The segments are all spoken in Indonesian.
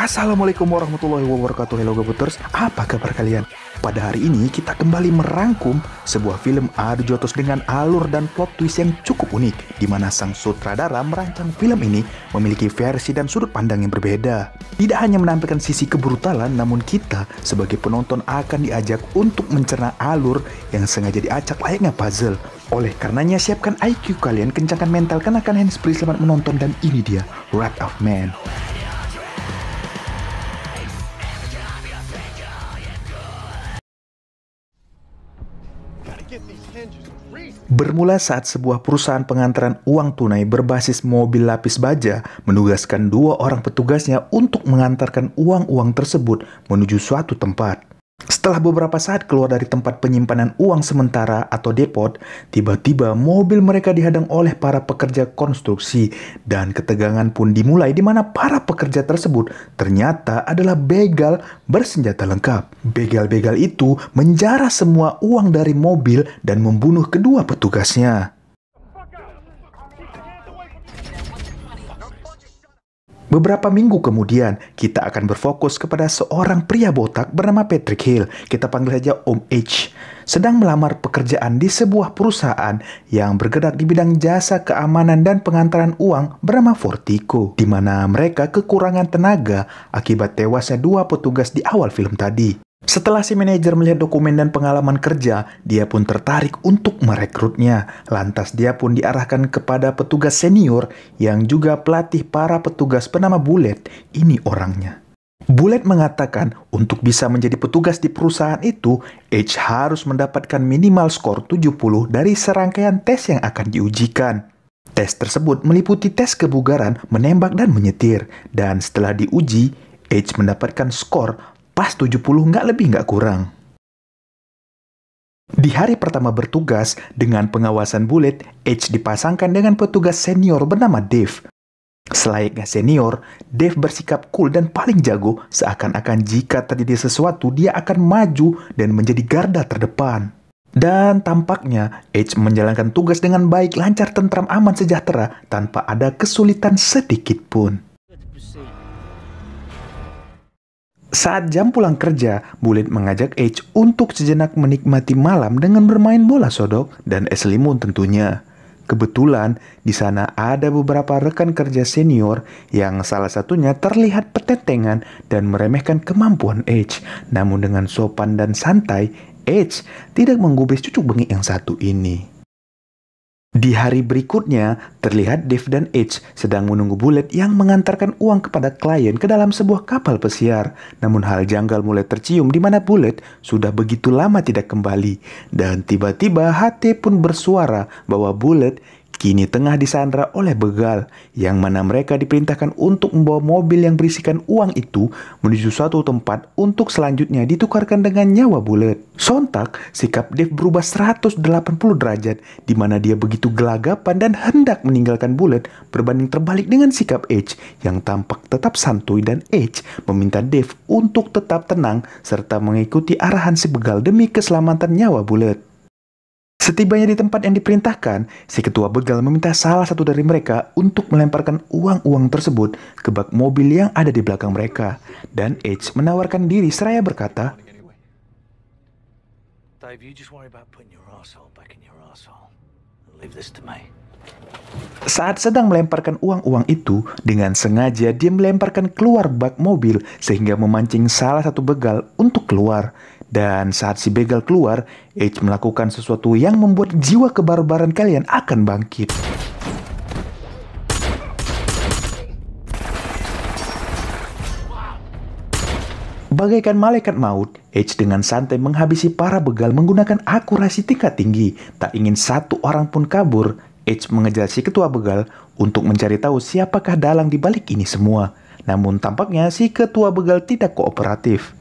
Assalamualaikum warahmatullahi wabarakatuh Hello Gabuters, apa kabar kalian? Pada hari ini kita kembali merangkum sebuah film adu jotos dengan alur dan plot twist yang cukup unik di mana sang sutradara merancang film ini memiliki versi dan sudut pandang yang berbeda. Tidak hanya menampilkan sisi kebrutalan namun kita sebagai penonton akan diajak untuk mencerna alur yang sengaja diacak layaknya puzzle. Oleh karenanya siapkan IQ kalian, kencangkan mental, kenakan handsfree selamat menonton dan ini dia Wrath of Man. bermula saat sebuah perusahaan pengantaran uang tunai berbasis mobil lapis baja menugaskan dua orang petugasnya untuk mengantarkan uang-uang tersebut menuju suatu tempat. Setelah beberapa saat keluar dari tempat penyimpanan uang sementara atau depot, tiba-tiba mobil mereka dihadang oleh para pekerja konstruksi dan ketegangan pun dimulai di mana para pekerja tersebut ternyata adalah begal bersenjata lengkap. Begal-begal itu menjarah semua uang dari mobil dan membunuh kedua petugasnya. Beberapa minggu kemudian, kita akan berfokus kepada seorang pria botak bernama Patrick Hill. Kita panggil saja Om H. Sedang melamar pekerjaan di sebuah perusahaan yang bergerak di bidang jasa keamanan dan pengantaran uang bernama Fortico, di mana mereka kekurangan tenaga akibat tewasnya dua petugas di awal film tadi. Setelah si manajer melihat dokumen dan pengalaman kerja, dia pun tertarik untuk merekrutnya. Lantas dia pun diarahkan kepada petugas senior yang juga pelatih para petugas bernama Bullet. Ini orangnya. Bullet mengatakan untuk bisa menjadi petugas di perusahaan itu, H harus mendapatkan minimal skor 70 dari serangkaian tes yang akan diujikan. Tes tersebut meliputi tes kebugaran, menembak, dan menyetir. Dan setelah diuji, H mendapatkan skor pas 70 nggak lebih nggak kurang. Di hari pertama bertugas, dengan pengawasan bulet, Edge dipasangkan dengan petugas senior bernama Dave. Selayaknya senior, Dave bersikap cool dan paling jago seakan-akan jika terjadi sesuatu dia akan maju dan menjadi garda terdepan. Dan tampaknya Edge menjalankan tugas dengan baik, lancar, tentram, aman, sejahtera tanpa ada kesulitan sedikit pun. Saat jam pulang kerja, Bulit mengajak H untuk sejenak menikmati malam dengan bermain bola sodok dan es limun tentunya. Kebetulan di sana ada beberapa rekan kerja senior yang salah satunya terlihat petetengan dan meremehkan kemampuan H. Namun dengan sopan dan santai, H tidak menggubris cucuk bengi yang satu ini. Di hari berikutnya, terlihat Dave dan Edge sedang menunggu Bullet yang mengantarkan uang kepada klien ke dalam sebuah kapal pesiar. Namun hal janggal mulai tercium di mana Bullet sudah begitu lama tidak kembali. Dan tiba-tiba HT pun bersuara bahwa Bullet kini tengah disandra oleh begal yang mana mereka diperintahkan untuk membawa mobil yang berisikan uang itu menuju suatu tempat untuk selanjutnya ditukarkan dengan nyawa bulat. Sontak, sikap Dave berubah 180 derajat di mana dia begitu gelagapan dan hendak meninggalkan bulat berbanding terbalik dengan sikap Edge yang tampak tetap santuy dan Edge meminta Dave untuk tetap tenang serta mengikuti arahan si begal demi keselamatan nyawa bulat. Setibanya di tempat yang diperintahkan, si ketua begal meminta salah satu dari mereka untuk melemparkan uang-uang tersebut ke bak mobil yang ada di belakang mereka. Dan Edge menawarkan diri seraya berkata, saat sedang melemparkan uang-uang itu, dengan sengaja dia melemparkan keluar bak mobil sehingga memancing salah satu begal untuk keluar. Dan saat si begal keluar, Edge melakukan sesuatu yang membuat jiwa kebarbaran kalian akan bangkit. Bagaikan malaikat maut, Edge dengan santai menghabisi para begal menggunakan akurasi tingkat tinggi. Tak ingin satu orang pun kabur, Edge mengejar si ketua begal untuk mencari tahu siapakah dalang di balik ini semua. Namun tampaknya si ketua begal tidak kooperatif.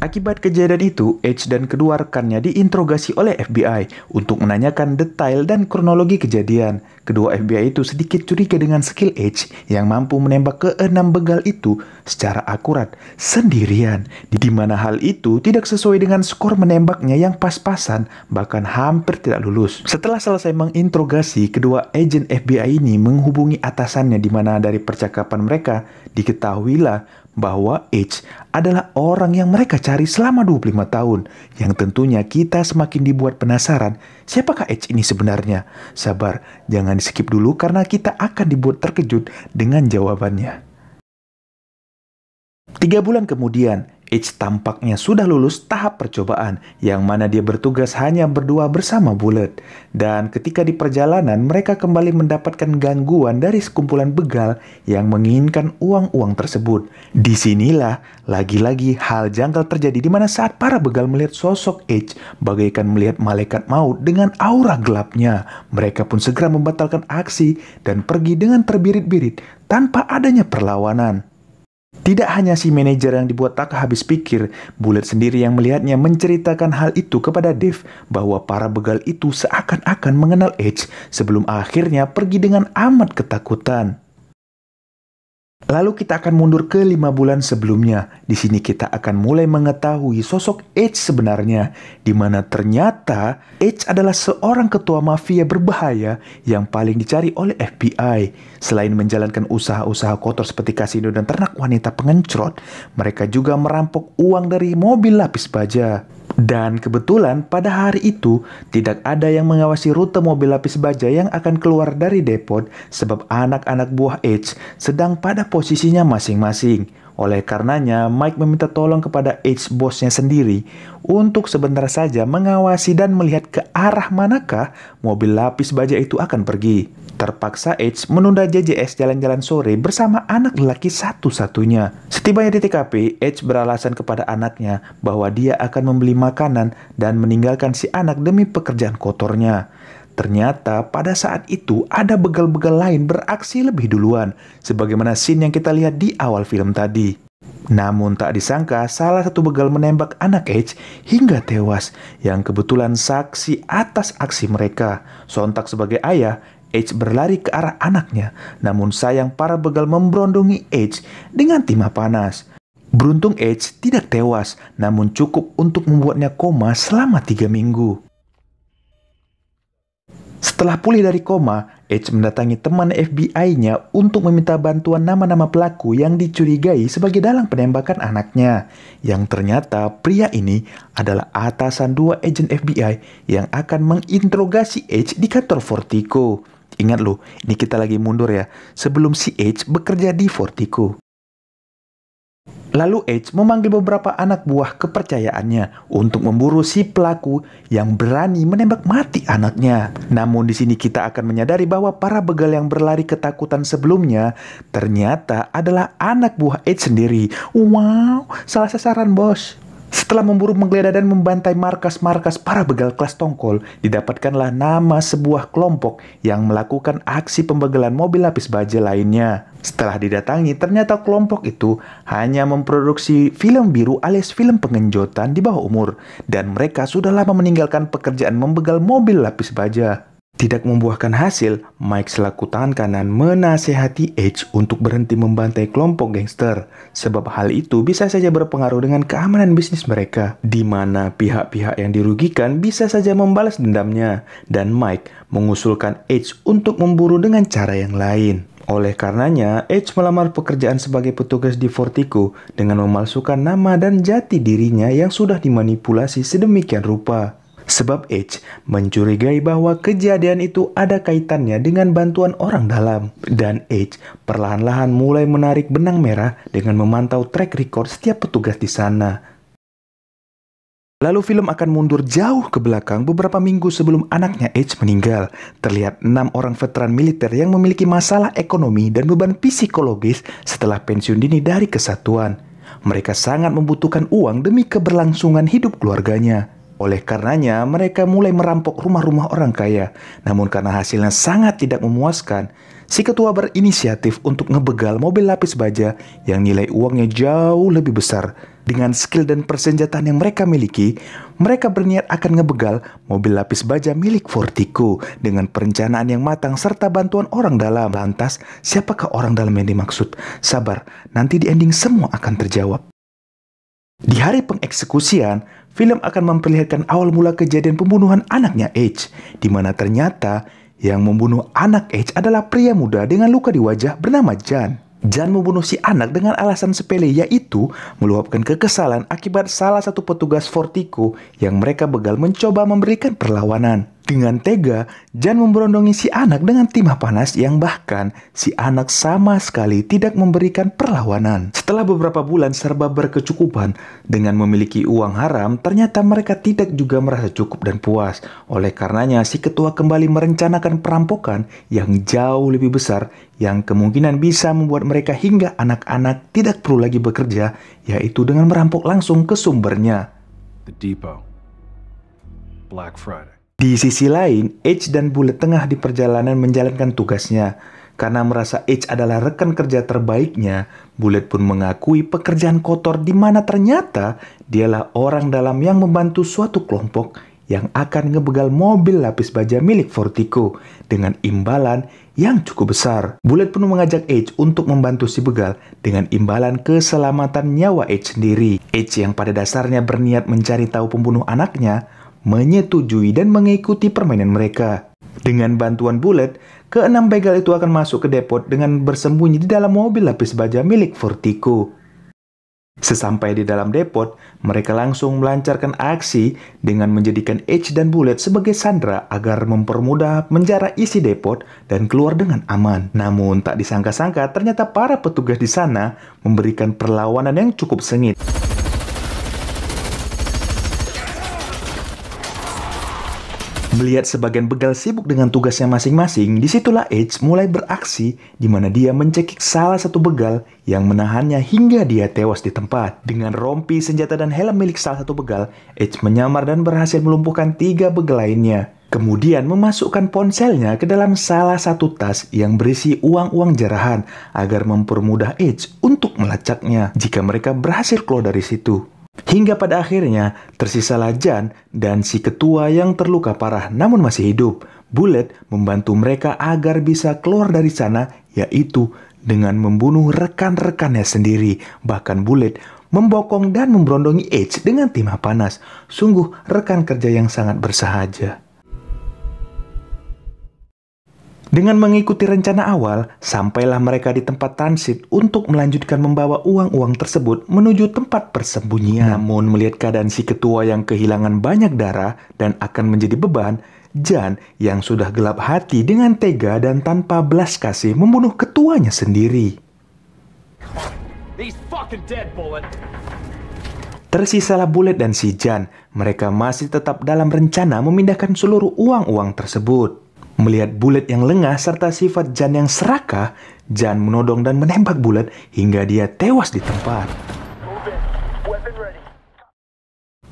Akibat kejadian itu, Edge dan kedua rekannya diinterogasi oleh FBI untuk menanyakan detail dan kronologi kejadian. Kedua FBI itu sedikit curiga dengan skill Edge yang mampu menembak ke enam begal itu secara akurat sendirian, di mana hal itu tidak sesuai dengan skor menembaknya yang pas-pasan, bahkan hampir tidak lulus. Setelah selesai menginterogasi, kedua agen FBI ini menghubungi atasannya di mana dari percakapan mereka diketahuilah bahwa H adalah orang yang mereka cari selama 25 tahun, yang tentunya kita semakin dibuat penasaran siapakah H ini sebenarnya. Sabar, jangan di skip dulu karena kita akan dibuat terkejut dengan jawabannya. Tiga bulan kemudian, Itch tampaknya sudah lulus tahap percobaan, yang mana dia bertugas hanya berdua bersama Bullet. Dan ketika di perjalanan, mereka kembali mendapatkan gangguan dari sekumpulan begal yang menginginkan uang-uang tersebut. Disinilah, lagi-lagi hal janggal terjadi di mana saat para begal melihat sosok H bagaikan melihat malaikat maut dengan aura gelapnya. Mereka pun segera membatalkan aksi dan pergi dengan terbirit-birit tanpa adanya perlawanan. Tidak hanya si manajer yang dibuat tak habis pikir, Bullet sendiri yang melihatnya menceritakan hal itu kepada Dave bahwa para begal itu seakan-akan mengenal Edge sebelum akhirnya pergi dengan amat ketakutan. Lalu kita akan mundur ke lima bulan sebelumnya. Di sini kita akan mulai mengetahui sosok H sebenarnya, di mana ternyata H adalah seorang ketua mafia berbahaya yang paling dicari oleh FBI. Selain menjalankan usaha-usaha kotor seperti kasino dan ternak wanita pengencrot, mereka juga merampok uang dari mobil lapis baja. Dan kebetulan pada hari itu tidak ada yang mengawasi rute mobil lapis baja yang akan keluar dari depot sebab anak-anak buah Edge sedang pada posisinya masing-masing. Oleh karenanya, Mike meminta tolong kepada Edge bosnya sendiri untuk sebentar saja mengawasi dan melihat ke arah manakah mobil lapis baja itu akan pergi. Terpaksa Edge menunda JJS jalan-jalan sore bersama anak lelaki satu-satunya. Setibanya di TKP, Edge beralasan kepada anaknya bahwa dia akan membeli makanan dan meninggalkan si anak demi pekerjaan kotornya. Ternyata pada saat itu ada begal-begal lain beraksi lebih duluan, sebagaimana scene yang kita lihat di awal film tadi. Namun tak disangka salah satu begal menembak anak Edge hingga tewas yang kebetulan saksi atas aksi mereka. Sontak sebagai ayah, Edge berlari ke arah anaknya, namun sayang para begal memberondongi Edge dengan timah panas. Beruntung Edge tidak tewas, namun cukup untuk membuatnya koma selama tiga minggu. Setelah pulih dari koma, Edge mendatangi teman FBI-nya untuk meminta bantuan nama-nama pelaku yang dicurigai sebagai dalang penembakan anaknya. Yang ternyata pria ini adalah atasan dua agen FBI yang akan menginterogasi Edge di kantor Fortico. Ingat loh, ini kita lagi mundur ya, sebelum si H bekerja di Fortico. Lalu H memanggil beberapa anak buah kepercayaannya untuk memburu si pelaku yang berani menembak mati anaknya. Namun di sini kita akan menyadari bahwa para begal yang berlari ketakutan sebelumnya ternyata adalah anak buah H sendiri. Wow, salah sasaran bos. Setelah memburu menggeledah dan membantai markas-markas para begal kelas tongkol, didapatkanlah nama sebuah kelompok yang melakukan aksi pembegalan mobil lapis baja lainnya. Setelah didatangi, ternyata kelompok itu hanya memproduksi film biru alias film pengenjotan di bawah umur, dan mereka sudah lama meninggalkan pekerjaan membegal mobil lapis baja. Tidak membuahkan hasil, Mike selaku tangan kanan menasehati Edge untuk berhenti membantai kelompok gangster, sebab hal itu bisa saja berpengaruh dengan keamanan bisnis mereka, di mana pihak-pihak yang dirugikan bisa saja membalas dendamnya, dan Mike mengusulkan Edge untuk memburu dengan cara yang lain. Oleh karenanya, Edge melamar pekerjaan sebagai petugas di Fortico dengan memalsukan nama dan jati dirinya yang sudah dimanipulasi sedemikian rupa. Sebab H mencurigai bahwa kejadian itu ada kaitannya dengan bantuan orang dalam. Dan H perlahan-lahan mulai menarik benang merah dengan memantau track record setiap petugas di sana. Lalu film akan mundur jauh ke belakang beberapa minggu sebelum anaknya H meninggal. Terlihat enam orang veteran militer yang memiliki masalah ekonomi dan beban psikologis setelah pensiun dini dari kesatuan. Mereka sangat membutuhkan uang demi keberlangsungan hidup keluarganya. Oleh karenanya, mereka mulai merampok rumah-rumah orang kaya. Namun karena hasilnya sangat tidak memuaskan, si ketua berinisiatif untuk ngebegal mobil lapis baja yang nilai uangnya jauh lebih besar. Dengan skill dan persenjataan yang mereka miliki, mereka berniat akan ngebegal mobil lapis baja milik Fortico dengan perencanaan yang matang serta bantuan orang dalam. Lantas, siapakah orang dalam yang dimaksud? Sabar, nanti di ending semua akan terjawab. Di hari pengeksekusian, film akan memperlihatkan awal mula kejadian pembunuhan anaknya H, di mana ternyata yang membunuh anak H adalah pria muda dengan luka di wajah bernama Jan. Jan membunuh si anak dengan alasan sepele yaitu meluapkan kekesalan akibat salah satu petugas Fortico yang mereka begal mencoba memberikan perlawanan. Dengan tega, Jan memberondongi si anak dengan timah panas yang bahkan si anak sama sekali tidak memberikan perlawanan. Setelah beberapa bulan serba berkecukupan, dengan memiliki uang haram, ternyata mereka tidak juga merasa cukup dan puas. Oleh karenanya, si ketua kembali merencanakan perampokan yang jauh lebih besar yang kemungkinan bisa membuat mereka hingga anak-anak tidak perlu lagi bekerja, yaitu dengan merampok langsung ke sumbernya. The Depot. Black Friday. Di sisi lain, Edge dan Bullet tengah di perjalanan menjalankan tugasnya. Karena merasa Edge adalah rekan kerja terbaiknya, Bullet pun mengakui pekerjaan kotor di mana ternyata dialah orang dalam yang membantu suatu kelompok yang akan ngebegal mobil lapis baja milik Fortico dengan imbalan yang cukup besar. Bullet pun mengajak Edge untuk membantu si begal dengan imbalan keselamatan nyawa Edge sendiri. Edge yang pada dasarnya berniat mencari tahu pembunuh anaknya, menyetujui dan mengikuti permainan mereka. Dengan bantuan Bullet, keenam begal itu akan masuk ke depot dengan bersembunyi di dalam mobil lapis baja milik Vertigo. Sesampai di dalam depot, mereka langsung melancarkan aksi dengan menjadikan Edge dan Bullet sebagai sandra agar mempermudah menjara isi depot dan keluar dengan aman. Namun tak disangka-sangka ternyata para petugas di sana memberikan perlawanan yang cukup sengit. Melihat sebagian begal sibuk dengan tugasnya masing-masing, disitulah Edge mulai beraksi di mana dia mencekik salah satu begal yang menahannya hingga dia tewas di tempat. Dengan rompi, senjata, dan helm milik salah satu begal, Edge menyamar dan berhasil melumpuhkan tiga begal lainnya. Kemudian memasukkan ponselnya ke dalam salah satu tas yang berisi uang-uang jarahan agar mempermudah Edge untuk melacaknya jika mereka berhasil keluar dari situ. Hingga pada akhirnya tersisalah Jan dan si ketua yang terluka parah namun masih hidup. Bullet membantu mereka agar bisa keluar dari sana yaitu dengan membunuh rekan-rekannya sendiri. Bahkan Bullet membokong dan memberondongi Edge dengan timah panas. Sungguh rekan kerja yang sangat bersahaja. Dengan mengikuti rencana awal, sampailah mereka di tempat transit untuk melanjutkan membawa uang-uang tersebut menuju tempat persembunyian. Namun melihat keadaan si ketua yang kehilangan banyak darah dan akan menjadi beban, Jan yang sudah gelap hati dengan tega dan tanpa belas kasih membunuh ketuanya sendiri. Tersisalah Bullet dan si Jan. Mereka masih tetap dalam rencana memindahkan seluruh uang-uang tersebut. Melihat bulat yang lengah serta sifat Jan yang serakah, Jan menodong dan menembak bulat hingga dia tewas di tempat.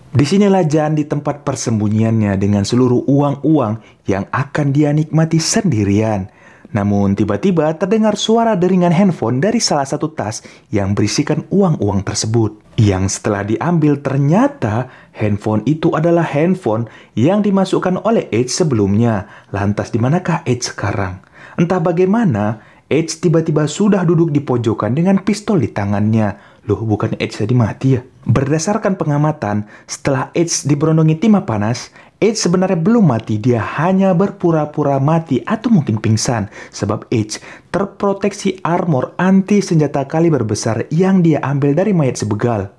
Disinilah Jan di tempat persembunyiannya dengan seluruh uang-uang yang akan dia nikmati sendirian. Namun tiba-tiba terdengar suara deringan handphone dari salah satu tas yang berisikan uang-uang tersebut. Yang setelah diambil ternyata handphone itu adalah handphone yang dimasukkan oleh Edge sebelumnya. Lantas di manakah Edge sekarang? Entah bagaimana, Edge tiba-tiba sudah duduk di pojokan dengan pistol di tangannya. Loh, bukan Edge tadi mati ya? Berdasarkan pengamatan, setelah Edge diberondongi timah panas, Edge sebenarnya belum mati, dia hanya berpura-pura mati atau mungkin pingsan. Sebab Edge terproteksi armor anti senjata kaliber besar yang dia ambil dari mayat sebegal.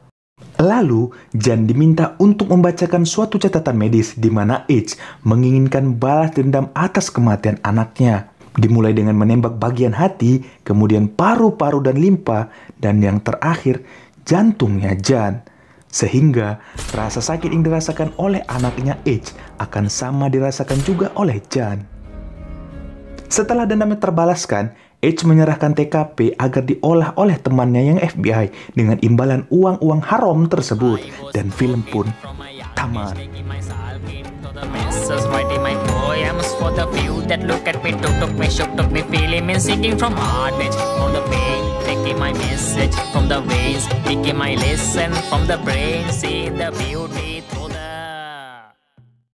Lalu, Jan diminta untuk membacakan suatu catatan medis di mana Edge menginginkan balas dendam atas kematian anaknya. Dimulai dengan menembak bagian hati, kemudian paru-paru dan limpa, dan yang terakhir jantungnya Jan. Sehingga rasa sakit yang dirasakan oleh anaknya H akan sama dirasakan juga oleh Jan. Setelah dendamnya terbalaskan, H menyerahkan TKP agar diolah oleh temannya yang FBI dengan imbalan uang-uang haram tersebut dan film pun tamat. I'm for the few that look at me, took, took me, shook, took me, feeling me, seeking from heartbeat, from the pain, taking my message from the veins, picking my lesson from the brain, seeing the beauty.